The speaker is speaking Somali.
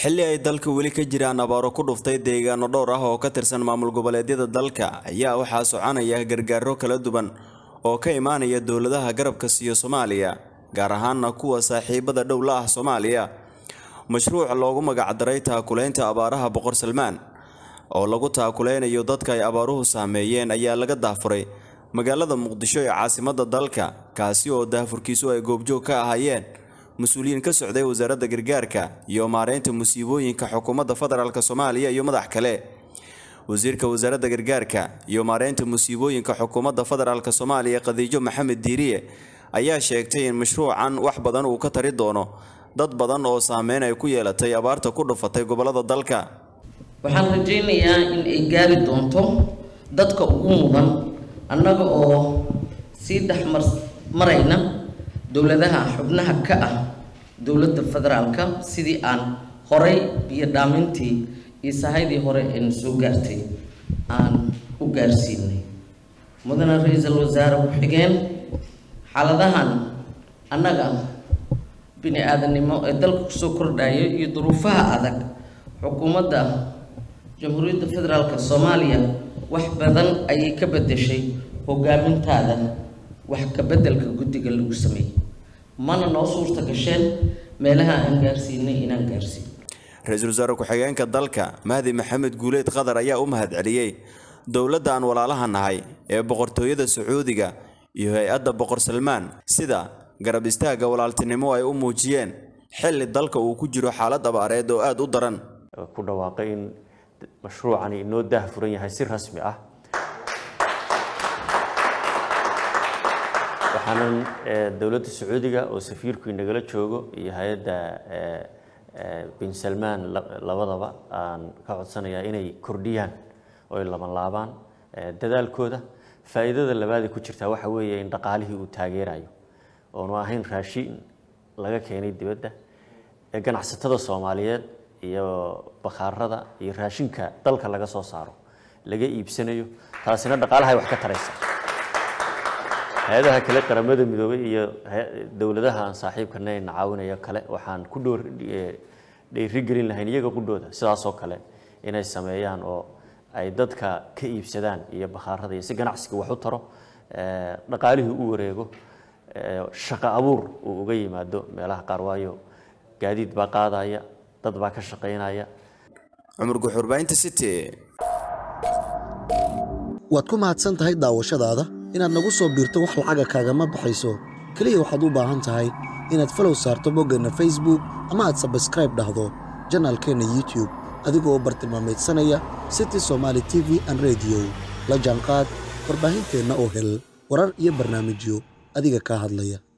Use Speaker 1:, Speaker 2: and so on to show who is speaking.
Speaker 1: xilli ay dalka weli ka jiraan abaaro ku dhuftay deegaano dhowr ah oo ka tirsan maamul goboleedyada dalka ayaa waxaa soconaya gargaaro kala duwan oo ka imaanaya dowladaha garabka siiyo soomaaliya gaar ahaana kuwa saaxiibada dhow la ah soomaaliya mashruuc loogu magacdaray taakulaynta abaaraha boqor salmaan oo lagu taakulaynayo dadka ay abaaruhu saameeyeen ayaa laga daafuray magaalada muqdisho ee caasimadda dalka kaasi oo daafurkiisu ay goobjoog ka ahaayeen mas-uuliyiin ka socday wasaaradda gargaarka iyo maareynta musiibooyinka xukuumadda federaalk soomaaliya iyo madax kale wasiirka wasaaradda gargaarka iyo maareynta musiibooyinka xukuumadda federaalka soomaaliya khadiijo maxamed diiriye ayaa sheegtay in mashruucan wax badan uu ka tari doono dad badan oo saameyn ay ku yeelatay abaarta ku dhufatay gobollada dalka
Speaker 2: waxaan rajaynayaa in ay gaari doonto dadka ugu mudan annaga oo sii dhex marmarayna dowladaha xubnaha ka ah dowladda federaalka sidii aan horay iyo dhaamintii iyo sahaydii hore aynu soo gaartay aan u gaarsiinay mudane ra-iisul wasaare ku-xigeen xaaladahan annaga bini aadanimo ee dalka kusoo kordhaya iyo duruufaha adag xukuumadda jamhuuriyadda federaalk soomaaliya wax badan ayay ka bedeshay hogaamintaada wax bedelka guddiga lagu sameeyey mana noo suurta gasheen meelaha aan gaarsiinay inaan gaarsiino
Speaker 1: ra-iisul wasaare ku-xigeenka dalka mahdi maxamed guuleed qatar ayaa u mahad celiyey dowladda aan walaalaha nahay ee boqortooyada sacuudiga iyo hay-adda boqor salmaan sida garab istaagga walaaltinimo ay u muujiyeen xilli dalka uu ku jiro xaalad abaareed oo aada u daran ku dhawaaqay in mashruucani
Speaker 3: inoo daah furan yahay si rasmi ah waxaanan eh, dowladda sacuudiga oo safiirku nagala joogo iyo hay-adda eh, eh, bin salmaan labadaba aan ka codsanayaa inay kordhiyaan oo ay labanlaabaan dadaalkooda faa'iidada labaad ku jirtaa waxa weeye in dhaqaalihii uu taageerayo oonu ahayn raashin laga keenay dibadda ganacsatada soomaaliyeed iyo bakhaarada iyo raashinka dalka laga soo saaro laga iibsanayo taasina dhaqaalahay wax ka taraysa hay-adaha kale qaramada midoobay iyo dowladaha aan saaxiibkanayn caawinaya kale waxaan ku dhoor dhiirigelin lahayn iyaga qudhooda sidaasoo kale inay sameeyaan oo ay dadka ka iibsadaan iyo bakhaarada iyo si ganacsiga wax u taro dhaqaalihii u wareego shaqo abuur uu uga yimaado meelaha qaar waayo gaadiid baa qaadaya dad baa ka shaqaynaya cumar guxurba inta sitee
Speaker 2: waad ku mahadsan tahay daawashadaada inaad nagu soo biirto wax lacaga kaagama baxayso keliya waxaad u baahan tahay inaad falow saarto boggeenna facebook ama aad sabskraib dhahdo janaalkeenna youtube adigoo bartilmaamaydsanaya city somaali t v an rediyo la jaanqaad warbaahinteenna oo hel warar iyo barnaamijyo adiga kaa hadlaya